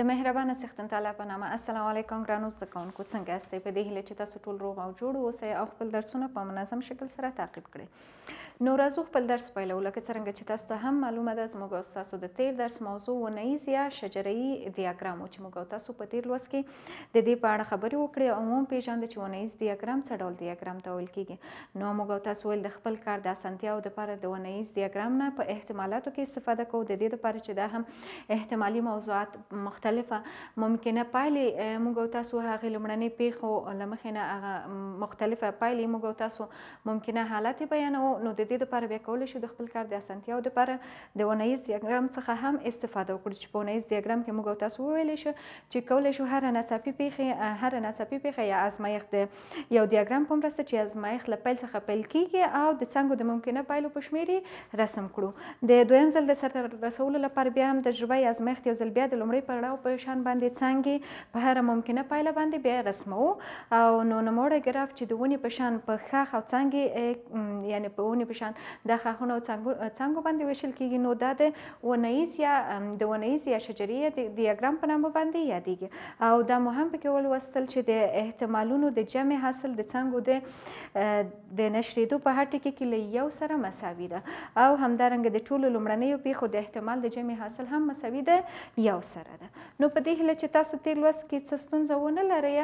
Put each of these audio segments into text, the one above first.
د مهربانه څښتن تعالی په نامه السلام علیکم ګرانو زده کوونکو څنګه یاستئ په دې هیله چې تاسو ټول روغ او جوړ اوسئ او خپل درسونه په منظم شکل سره تعقیب کړئ نو راځو خپل درس پیلو لکه څرنګه چې تاسو ته هم معلومه ده زموږ تاسو د تیر درس موضوع و نهیز یا شجره‌ای دیاګرام چې موږ تاسو په تیر لوست کې د دې په اړه خبرې وکړې او مو پیژاند چې و نهیز دیاګرام څه ډول دیاګرام ته ویل کیږي نو موږ تاسو ول د خپل کار د اسانتیا او د لپاره د و نهیز دیاګرام نه په احتمالاتو کې استفاده کوو د دې لپاره چې دا هم احتمالي موضوعات مختلفه ممکنه پایلې موږ تاسو هغه لمړنۍ پیښو لمخې نه هغه مختلفه پایلې موږ تاسو ممکنه حالت بیانو نو د دې لپاره بیا کولی شو د خپل کار د اسانتیاو لپاره د ونیز ډیاګرام څخه هم استفاده وکړو چې په ونیز ډیاګرام کې موږ تاسو وویل شو چې کولی شو هر ناڅاپي پیښه هر ناڅاپي پیښه یا ازمایښت د یو ډیاګرام په مرسته چې ازمایښت له پیل څخه پیل کیږي او د څنګه د ممکنه پایلو په شمیرې رسم کړو د دویم ځل د سرته رسولو لپاره بیا هم تجربه ازمایښت یو ځل بیا د لومړي پړاو په شان باندې څنګه په هر ممکنه پایله باندې بیا رسمو او نو نموړه ګراف چې د ونې په شان په خاخ او څنګه یعنی په ونې په شان د خاخونو څنګه باندې وشل کیږي نو دا د ونیز یا د ونیز یا شجریه د ډیاګرام په نامه باندې یادېږي او دا مهم پکې ولوستل چې د احتمالونو د جمع حاصل د څنګه د د نشریدو په هر ټکی کې له یو سره مساوي ده او همدارنګه د ټولو لمړنیو پیښو د احتمال د جمع حاصل هم مساوي ده یو سره ده نو په دې هله چې تاسو تیر لوست کې څه ستونزه ونه لرئ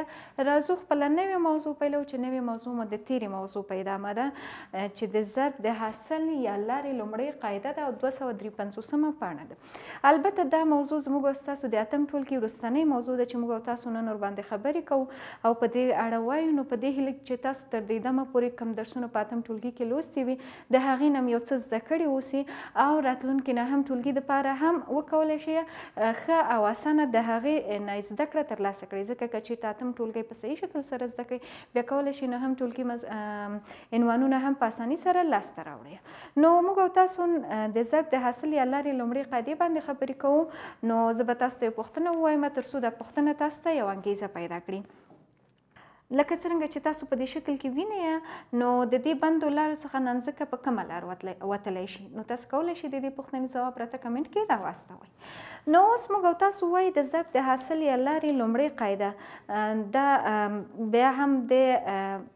راځو خپل نوې موضوع پیلو چې نوې موضوع مو د تیرې موضوع پیدا مده چې د ضرب د حاصل یا لارې لومړۍ قاعده ده او 253مه پاڼه ده البته دا موضوع زموږ او تاسو د اتم ټول کې ورستنی موضوع ده چې موږ او تاسو نن ور باندې خبرې کوو او په دې اړه وایو نو په دې هیله چې تاسو تر دې دمه پورې کم درسونه په اتم ټولګي کې لوستي وي د هغې نه یو څه زده کړي اوسي او راتلونکي نه هم ټولګي د پاره هم وکولی شي ښه او اسانه د هغې نه زده کړه ترلاسه کړئ ځکه که چېرته اتم ټولګی په صحیح شکل سره زده کړئ بیا کولی شي نو هم ټولګي انوانونه هم په اسانۍ سره لاس لاس ته راوړي نو موږ او تاسو د ضرب د حاصل یا لارې لومړی قاعده باندې خبرې کوو نو زه به تاسو ته پوښتنه ووایم ترڅو دا پوښتنه تاسو ته یو انګیزه پیدا کړي لکه څنګه چې تاسو په دې شکل کې وینئ نو د دې بندو لارو څخه ننځکه په کومه لار وتلی شي نو تاسو کولی شئ د دې پوښتنې ځواب راته کمنټ کې راواستوئ نو اوس موږ او تاسو وایي د ضرب د حاصل یا لارې لومړۍ قاعده دا بیا هم د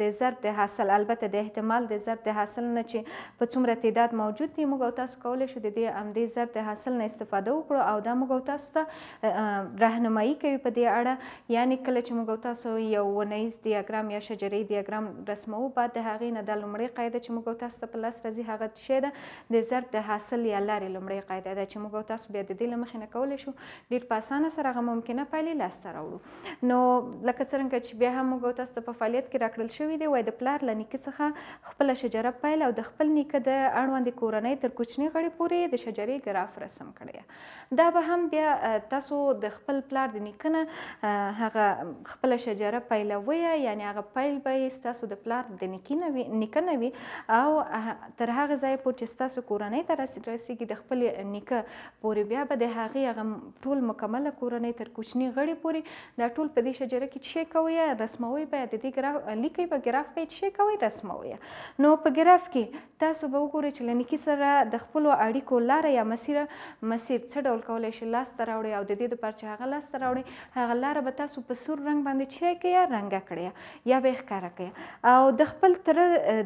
د ضرب د حاصل البته د احتمال د ضرب د حاصل نه چې په څومره تعداد موجود دي موږ او تاسو کولی شو د دې امدې ضرب د حاصل نه استفاده وکړو او دا موږ او تاسو ته راهنمایي کوي په دې اړه یعنی کله چې موږ او تاسو یو ونیز دیاګرام یا شجرې دیاګرام رسمو بعد د هغې نه د لومړۍ قاعده چې موږ او تاسو ته په لاس راځي هغه شی ده د ضرب د حاصل یا لارې لومړۍ قاعده ده چې موږ او تاسو بیا د دې له مخې نه کولی شو ډېر په اسانه سره هغه ممکنه پایلې لاسته راوړو نو لکه څرنګه چې بیا هم موږ او تاسو ته په فعالیت کې راکړل شي شوي دی وای د پلار له نیکه څخه خپل شجره پیل او د خپل نیکه د اړوند کورنۍ تر کوچنی غړي پورې د شجرې ګراف رسم کړی دا به هم بیا تاسو د خپل پلار د نیکه نه هغه خپل شجره پیلوي یعنی هغه پیل به تاسو د پلار د نیکه نه وي او تر هغه ځای پورې چې تاسو کورنۍ ته رسیږي د خپل نیکه پورې بیا به د هغې هغه ټول مکمله کورنۍ تر کوچني غړي پورې دا ټول په دې شجره کې څه کوي رسموي به د دې لیکي چې په ګراف کې شي کوي رسموي نو په ګراف کې تاسو به وګورئ چې لنکی سره د خپل اړیکو لار یا مسیر مسیر څه ډول کولای شي لاس ته راوړي او د دې لپاره چې هغه لاس ته راوړي هغه لار به تاسو په سور رنگ باندې چې کې رنگه کړی یا به ښکارا کړی او د خپل تر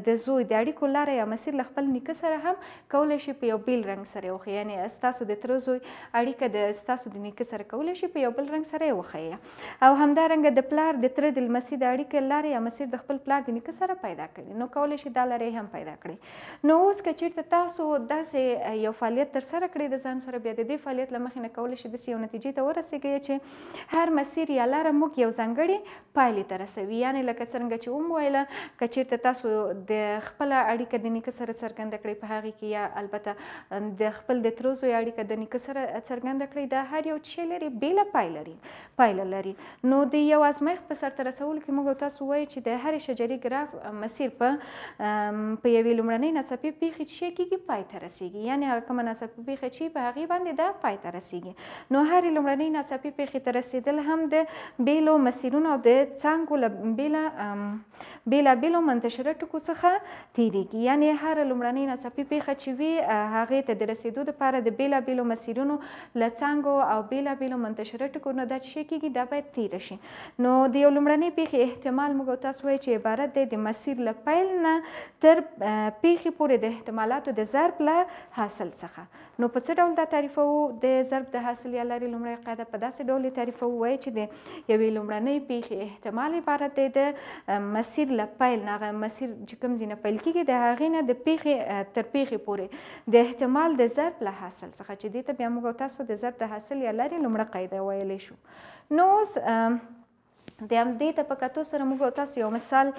د زوی د اړیکو لار یا مسیر خپل نیکه سره هم کولای شي په یو بیل رنگ سره وخی یعنی تاسو د تر زوی اړیکه د تاسو د نیکه سره کولای شي په یو بل رنگ سره وخی او همدارنګه د پلار د تر د مسیر د اړیکې لار یا مسیر د خپل خپل پلار د نیکه سره پیدا کړي نو کولی شي دا لرې هم پیدا کړي نو اوس که چیرته تاسو داسې یو فعالیت ترسره کړئ د ځان سره بیا د دې فعالیت له مخې نه کولی شي داسې یو نتیجې ته ورسیږئ چې هر مسیر یا لاره موږ یو ځانګړې پایلې ته رسوي یعنې لکه څرنګه چې ومویله که چیرته تاسو د خپله اړیکه د نیکه سره څرګنده کړئ په هغې کې یا البته د خپل د تروزو اړیکه د نیکه سره څرګنده کړئ دا هر یو شی لري بېله پایله لري پایله لري نو د یو ازمایښت په سرته رسولو کې موږ تاسو وایو چې د هرې شجري ګراف مسیر په په یوې لومړنۍ ناڅاپي پیښې چې کیږي پای ته رسیږي یعنی هغه کومه ناڅاپي پیښه چې په هغه باندې دا پای ته رسیږي نو هر لومړنۍ ناڅاپي پیښې ته رسیدل هم د بیلو مسیرونو او د څنګه له بیلا بیلا بیلو منتشره ټکو څخه تیریږي یعنی هر لومړنۍ ناڅاپي پیښه چې وي هغه ته د رسیدو لپاره د بیلا بیلو مسیرونو له څنګه او بیلا بیلو منتشره ټکو نه دا چې کیږي دا باید تیر شي نو د یو لومړنۍ پیښې احتمال موږ تاسو وایي چې عبارت دی د مسیر له پیل نه تر پیښې پورې د احتمالاتو د ضرب له حاصل څخه نو په څه ډول دا تعریفو د ضرب د حاصل یا لري لومړی قاعده په داسې ډول تعریفو وایي چې د یوې لومړنۍ پیښې احتمال عبارت دی د مسیر له پیل نه هغه مسیر چې کوم ځینه پیل کیږي د هغې نه د پیښې تر پیښې پورې د احتمال د ضرب له حاصل څخه چې دې ته بیا موږ تاسو د ضرب د حاصل یا لري لومړی قاعده ویلی شو نو اوس د همدې طبقاتو سره موږ او تاسو یو مثال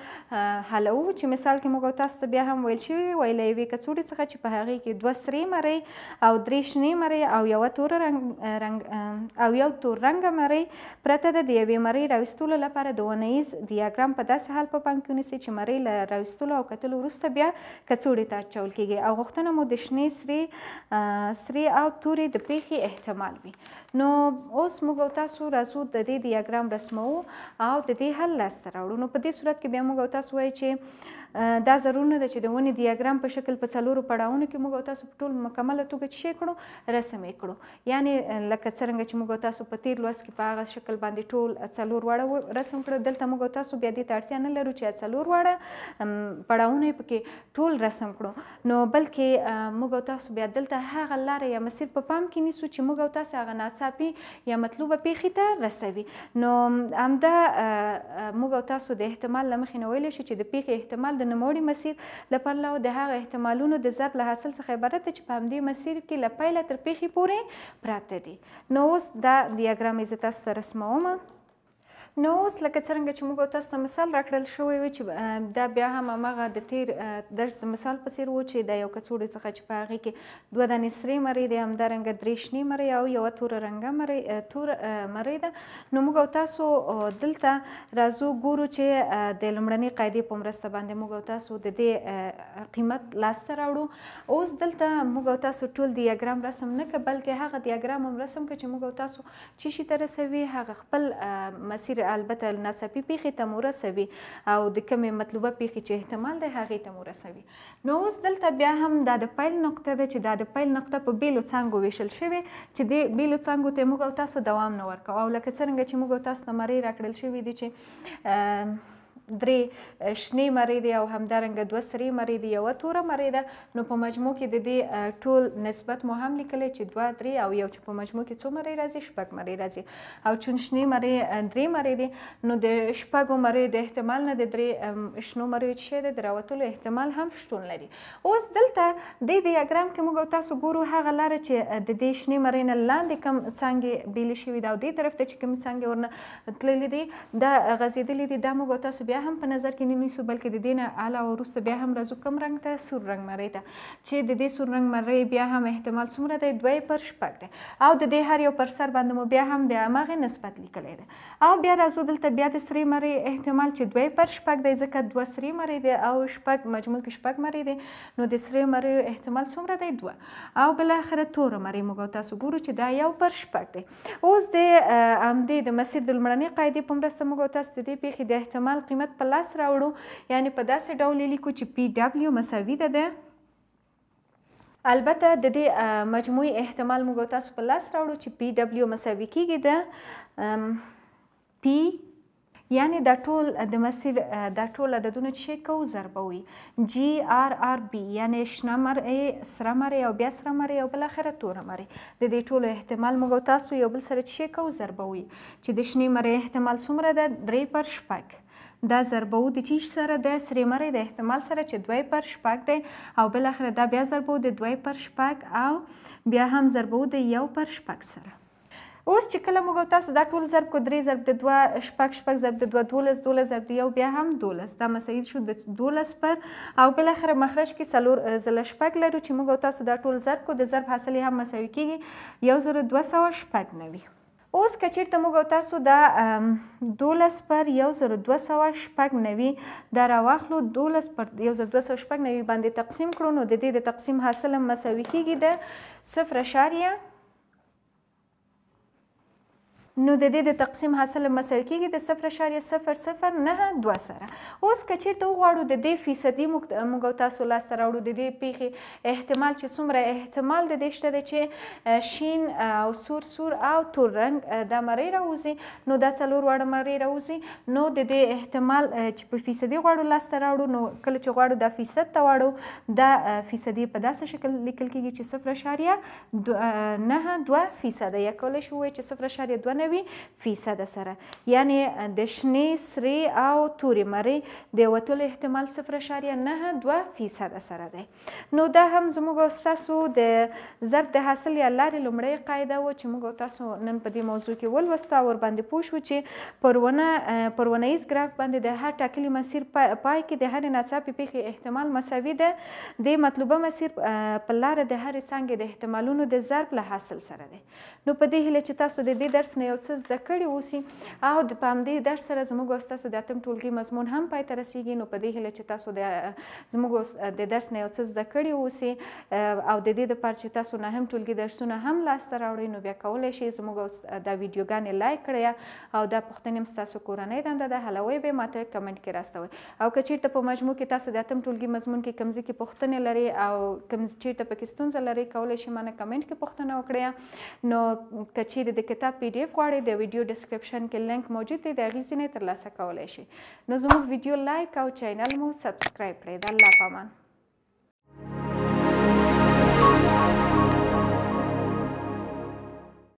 حلو چې مثال کې موږ او تاسو ته بیا هم ویل شوي وی له یوې کڅوړې څخه چې په هغې کې دوه سرې مرۍ او درې شنې مرۍ او یوه توره رنګ رنګ او یو تور رنګه مرۍ پرته ده د یوې مرۍ راویستلو لپاره د ونه ایز دیاګرام په داسې حال په پام کې ونیسئ چې مرۍ له راویستلو او کتلو وروسته بیا کڅوړې ته اچول کیږي او غوښتنه مو د شنې سرې سرې او تورې د پیښې احتمال وي نو اوس موږ او تاسو راځو د دې دیاګرام رسموو او د دې حل لاسته راوړو نو په دې صورت کې بیا موږ تاسو وایي چې دا ضرور نه ده چې د ونې دیاګرام په شکل په څلورو پړاوونو کې موږ تاسو په ټول مکمله توګه چې کړو رسم یې کړو یعنی لکه څنګه چې موږ تاسو په تیر لوست کې په هغه شکل باندې ټول څلور واړه رسم کړو دلته موږ تاسو بیا دې تاړتیا نه لرو چې څلور واړه پړاوونه پکې ټول رسم کړو نو بلکې موږ تاسو بیا دلته هغه لارې یا مسیر په پام کې نیسو چې موږ تاسو هغه ناڅاپي یا مطلوبه پیښې ته رسوي نو همدا موږ او تاسو د احتمال لمخې نه ویلی شو چې د پیښې احتمال د نوموړي مسیر لپاره او د هغه احتمالونو د ضرب له حاصل څخه عبارت چې په همدې مسیر کې له پیله تر پیښې پورې پراته دي نو اوس دا دیاګرام یې زه تاسو ته رسموم نو اوس لکه څرنګه چې موږ تاسو ته مثال راکړل شوی و چې دا بیا هم هغه د تیر درس مثال په څیر و چې د یو کڅوړې څخه چې په هغه کې دوه دانې سرې مری دي همدارنګه درې شنې مری او یوه توره رنګه مری توره مری ده نو موږ تاسو دلته راځو ګورو چې د لمړنۍ قاعدې په مرسته باندې موږ تاسو د دې قیمت لاسته راوړو اوس دلته موږ تاسو ټول دیاګرام رسم نه بلکې هغه دیاګرام هم رسم کړي چې موږ تاسو چې شي ترسوي هغه خپل مسیر البته ناڅاپي پیښې ته مو رسوي او د کومې مطلوبه پیښې چې احتمال دی هغې ته مو رسوي نو اوس دلته بیا هم دا د پیل نقطه ده چې دا د پیل نقطه په بیلو څانګو ویشل شوې چې د بیلو څانګو ته موږ او تاسو دوام نه ورکوو او لکه څرنګه چې موږ او تاسو ته مری راکړل شوي دي چې درې شنې مرې دي او همدارنګه دوه سرې مرې دي یوه توره مرې ده نو په مجموع کې د دې ټول نسبت مو هم لیکلی چې دوه درې او یو چې په مجموع کې څو مرې راځي شپږ مرې راځي او چون شنې مرې درې مرې دي نو د شپږو مرې د احتمال نه د درې شنو مرې چې د راوتلو احتمال هم شتون لري اوس دلته د دیاګرام کې موږ تاسو ګورو هغه لاره چې د دې شنې مرې نه لاندې کم څنګه بیل شوی دا د دې طرف ته چې کوم څنګه ورنه تللی دي دا غزیدلی دي دا موږ تاسو بیا هم په نظر کې نیسو بلکې د دې نه اعلی او وروسته بیا هم راځو کم رنګ ته سور رنګ مرۍ ته چې د دې سور رنګ مرۍ بیا هم احتمال څومره دی دوه پر شپږ دی او د دې هر یو پر سر باندې مو بیا هم د هماغې نسبت لیکلی دی او بیا راځو دلته بیا د سرې مرۍ احتمال چې دوه پر شپږ دی ځکه دوه سرې مرۍ دی او شپږ مجموع کې شپږ مرۍ دی نو د سرې مرۍ احتمال څومره دی دوه او بل اخره تور مرۍ موږ تاسو ګورو چې دا یو پر شپږ دی اوس د امدې د مسیر د لمړنۍ قاعدې په مرسته موږ تاسو د دې پیښې د احتمال قیمت قیمت په لاس راوړو یعنی په داسې ډول لیکو چې پی ډبلیو مساوي ده ده البته د دې مجموعي احتمال موږ تاسو په لاس راوړو چې پی ډبلیو مساوي کیږي د پی یعنی دا ټول د مسیر دا ټول عددونه چې کو ضربوي جی آر آر بی یعنی شنه مرې سره مرې او بیا سره مرې او بل اخره تور مرې د دې ټولو احتمال موږ تاسو یو بل سره چې کو ضربوي چې د شنه مرې احتمال څومره ده 3 پر شپږ دا ضربو د چی سره د سری مری د احتمال سره چې 2 پر شپږ دی او بل اخر دا بیا ضربو د 2 پر شپږ او بیا هم ضربو د 1 پر شپږ سره اوس چې کله موږ تاسو دا ټول ضرب کو درې ضرب د 2 شپږ شپږ ضرب د 2 دولس دولس ضرب د یو بیا هم دولس دا مساید شو د دولس پر او بل اخر مخرج کې څلور زله شپږ لرو چې موږ تاسو دا ټول ضرب کو د ضرب حاصل هم مساوي کیږي یو زره دوه سوه شپږ نوي اوس که چیرته موږ او تاسو د دولس پر یو زر دوه سوه شپږ نوي دا راواخلو دولس پر یو زر دوه سوه شپږ نوي باندې تقسیم کړو نو د دې د تقسیم حاصل مساوي کیږي د صفر اشاریه نو د دې د تقسیم حاصل مسل کېږي د 0.009 سره اوس کچیر ته وغواړو د دې فیصدي موږ تاسو لاسته راوړو د دې پیښې احتمال چې څومره احتمال د دې شته چې شین او سور سور او تور رنګ د مری راوځي نو دا څلور وړ مری راوځي نو د دې احتمال چې په فیصدي غواړو لاسته راوړو نو کله چې غواړو د فیصد ته واړو د فیصدي په داسې شکل لیکل کېږي چې 0.9 2 فیصد یا کولای شو چې 0.2 99 فیصد سره یعنی د شنې سرې او تورې مرې د وتلو احتمال 0.92 فیصد سره دی نو دا هم زموږ استاسو د ضرب د حاصل یا لارې لومړۍ قاعده و چې موږ تاسو نن په دې موضوع کې ولوسته او باندې پوه شو چې پرونه پرونیز ګراف باندې د هر ټاکلي مسیر پای کې د هر ناڅاپي پیښې احتمال مساوي ده د مطلوبه مسیر په لار د هر څنګه د احتمالونو د ضرب له حاصل سره دی نو په دې هله چې تاسو د دې درس نه یو څه زده کړي اوسي او د پامدې درس سره زموږ او تاسو د اتم ټولګي مضمون هم پای ته رسیږي نو په دې هیله چې تاسو د زموږ د درس نه یو څه زده کړي اوسي او د دې لپاره چې تاسو نه هم ټولګي درسونه هم لاسته راوړئ نو بیا کولای شئ زموږ دا ویډیوګانې لایک کړئ او دا پوښتنې هم ستاسو کورنۍ دنده ده هلوي به ماته کمنټ کې راستوي او که چیرته په مجموع کې تاسو د اتم ټولګي مضمون کې کمزې کې پوښتنې لري او کم چیرته پکې ستونزه لري کولای شئ مانه کمنټ کې پوښتنه وکړئ نو که چیرې د کتاب پی ډی اف غواړئ د ویډیو ډسکرپشن کې لینک موجود دی د هغې ځینې ترلاسه کولی شئ نو زموږ ویډیو لایک او چینل مو سبسکرایب کړئ د الله په امان